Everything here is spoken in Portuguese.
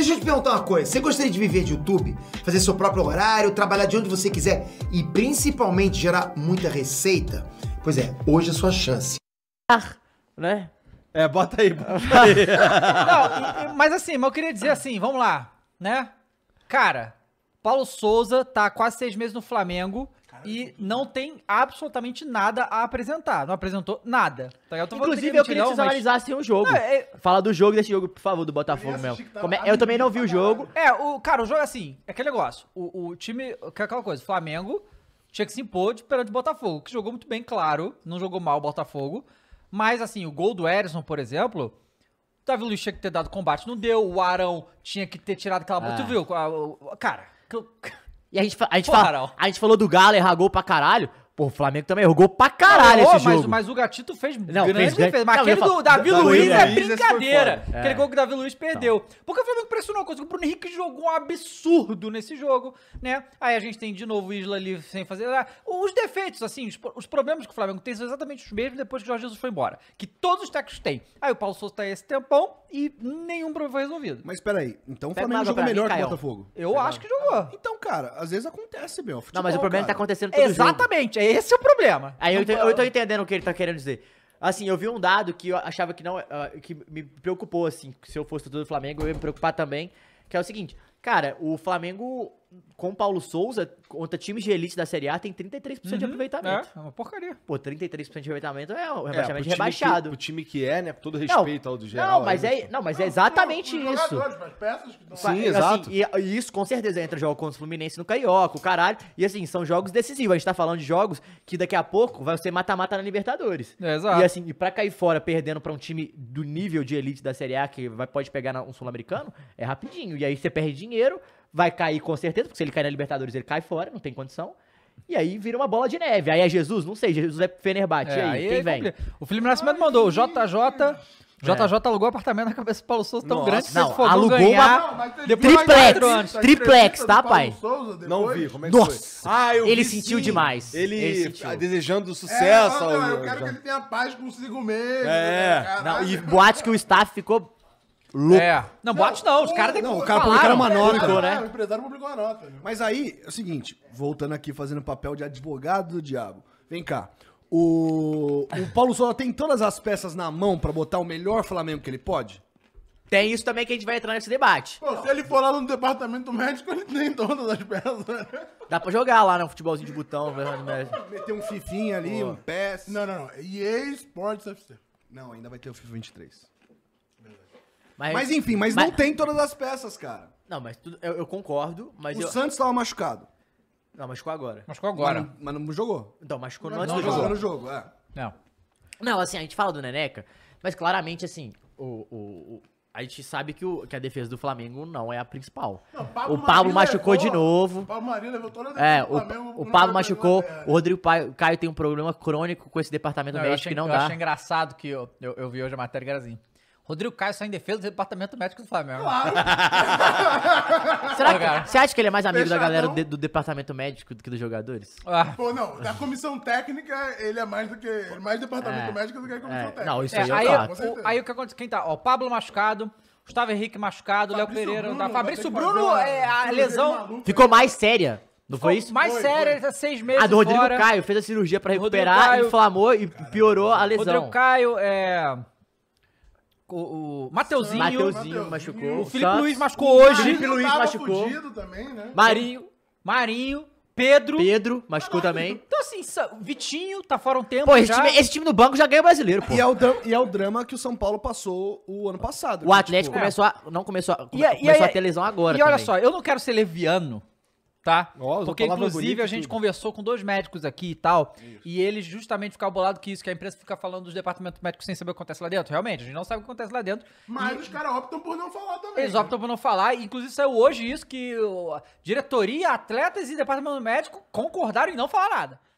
Deixa eu te perguntar uma coisa. Você gostaria de viver de YouTube? Fazer seu próprio horário, trabalhar de onde você quiser e principalmente gerar muita receita? Pois é, hoje é a sua chance. Ah, né? É, bota aí. Bota aí. Não, mas assim, mas eu queria dizer assim, vamos lá, né? Cara, Paulo Souza tá quase seis meses no Flamengo e não tem absolutamente nada a apresentar. Não apresentou nada. Tá? Eu Inclusive, eu queria que vocês mas... analisassem o jogo. Não, é, é... Fala do jogo desse jogo, por favor, do Botafogo, meu Como... Eu também não vi o jogo. É, o, cara, o jogo é assim, é aquele negócio. O, o time, que é aquela coisa, Flamengo tinha que se impor de perante o Botafogo, que jogou muito bem, claro, não jogou mal o Botafogo. Mas, assim, o gol do Ederson, por exemplo, o Davi Luiz tinha que ter dado combate, não deu. O Arão tinha que ter tirado aquela bola. Ah. Tu viu? Cara, e a gente, a gente, Pô, fala, a gente falou do Galo errar gol pra caralho, Pô, o Flamengo também errou pra caralho oh, esse mas, jogo. Mas o Gatito fez não, grande fez, defesa. Mas não, aquele do Davi, Luiz, Luiz é, é brincadeira. É. Aquele gol que o Davi Luiz perdeu. Não. Porque o Flamengo pressionou a coisa. O Bruno Henrique jogou um absurdo nesse jogo, né? Aí a gente tem de novo o Isla ali sem fazer nada. Os defeitos, assim, os, os, problemas que o Flamengo tem são exatamente os mesmos depois que o Jorge Jesus foi embora. Que todos os técnicos têm. Aí o Paulo Souza tá aí esse tempão e nenhum problema foi resolvido. Mas peraí, então o Flamengo jogou melhor mim, que o Botafogo? Eu acho que jogou. Então, cara, às vezes acontece, meu. Futebol, não, mas o problema é tá cara. tá acontecendo todo Exatamente. Jogo. É esse é o problema. Aí eu, eu tô entendendo o que ele tá querendo dizer. Assim, eu vi um dado que eu achava que não. Uh, que me preocupou, assim. Se eu fosse tudo do Flamengo, eu ia me preocupar também. Que é o seguinte: cara, o Flamengo com Paulo Souza, contra times de elite da Série A, tem 33% uhum, de aproveitamento. É, é uma porcaria. Pô, 33% de aproveitamento é, é o rebaixamento é, rebaixado. Que, o time que é, né? Todo respeito não, ao do geral. É é- não, mas é, não, mas não, é exatamente não, isso. Mas peças que não... Sim, assim, exato. E, e, isso com certeza entra jogo contra o Fluminense no Carioca, o caralho. E assim, são jogos decisivos. A gente tá falando de jogos que daqui a pouco vai ser mata-mata na Libertadores. É, exato. E assim, e pra cair fora perdendo pra um time do nível de elite da Série A, que vai, pode pegar um sul-americano, é rapidinho. E aí você perde dinheiro vai cair com certeza, porque se ele cair na Libertadores, ele cai fora, não tem condição. E aí vira uma bola de neve. Aí é Jesus, não sei, Jesus é Fenerbahçe. É, aí, quem é vem? O Fluminense mesmo mandou o JJ. JJ é. alugou apartamento na cabeça do Paulo Souza tão Nossa, grande que não, alugou ganhar, uma triplex, triplex, tá, pai? Souza, não vi, como é que Nossa, foi? Ah, ele sentiu demais. Tá ele, desejando é, sucesso. É, não, não, eu quero que ele tenha paz consigo mesmo. É. Né, não, e boate que o staff ficou Louco. É. Não, bate não, os caras Não, o cara publicou uma nota. né? O empresário publicou uma nota. Mas aí, é o seguinte, voltando aqui, fazendo papel de advogado do diabo. Vem cá. O, o Paulo Souza tem todas as peças na mão pra botar o melhor Flamengo que ele pode? Tem isso também que a gente vai entrar nesse debate. Pô, se ele for lá no departamento médico, ele tem todas as peças. Né? Dá pra jogar lá no futebolzinho de botão, velho. Né? Meter um fifinha ali, um pes. Não, não, não. EA Sports FC. Não, ainda vai ter o FIFA 23. Mas, mas enfim, mas, mas, não tem todas as peças, cara. Não, mas tudo, eu, eu concordo, mas O eu... Santos tava machucado. Não, machucou agora. Machucou agora. Mas, mas não jogou. Então, machucou não, antes não do jogou. jogo. no jogo, é. Não. É. Não, assim, a gente fala do Neneca, mas claramente, assim, o, o, o a gente sabe que, o, que a defesa do Flamengo não é a principal. Não, o Pablo Marinho machucou levou, de novo. O Pablo Marinho levou toda a é, o, Flamengo, o, Pablo machucou. O Rodrigo Caio tem um problema crônico com esse departamento não, médico achei, que não eu dá. Eu achei engraçado que eu, eu, eu vi hoje a matéria que era assim. Rodrigo Caio sai em defesa do departamento médico do Flamengo. Claro. Será que, você acha que ele é mais amigo Fechadão. da galera do, do departamento médico do que dos jogadores? Ah. Pô, não. Da comissão técnica, ele é mais do que. Mais departamento é. médico do que a comissão é. técnica. Não, isso é, aí, aí, o, aí o que acontece? Quem tá? Ó, Pablo machucado. Gustavo Henrique machucado, Léo Pereira. Bruno, tá. Fabrício Bruno, é, a lesão. Maluco, ficou mais séria. Não foi isso? Mais foi, séria, ele tá seis meses. A do Rodrigo fora. Caio fez a cirurgia pra recuperar, Caio, inflamou e piorou a lesão. Rodrigo Caio, é. O, o Mateuzinho, Mateuzinho machucou. O Felipe Santos. Luiz machucou o hoje. Felipe Luiz machucou. Também, né? Marinho. Marinho. Pedro. Pedro tá machucou Caralho. também. Então, assim, Vitinho tá fora um tempo. Pô, esse, time, esse time, no banco já ganha o brasileiro, pô. E é o, drama, e é o drama que o São Paulo passou o ano passado. O né? Atlético tipo, começou a. Não começou a. É, come, e, começou e, a ter lesão é, agora. E também. olha só, eu não quero ser leviano tá? Nossa, Porque, inclusive, a gente tudo. conversou com dois médicos aqui e tal, isso. e eles justamente ficaram bolados que isso, que a empresa fica falando dos departamentos médicos sem saber o que acontece lá dentro. Realmente, a gente não sabe o que acontece lá dentro. Mas e... os caras optam por não falar também. Eles né? optam por não falar. Inclusive, saiu hoje isso que diretoria, atletas e departamento médico concordaram em não falar nada.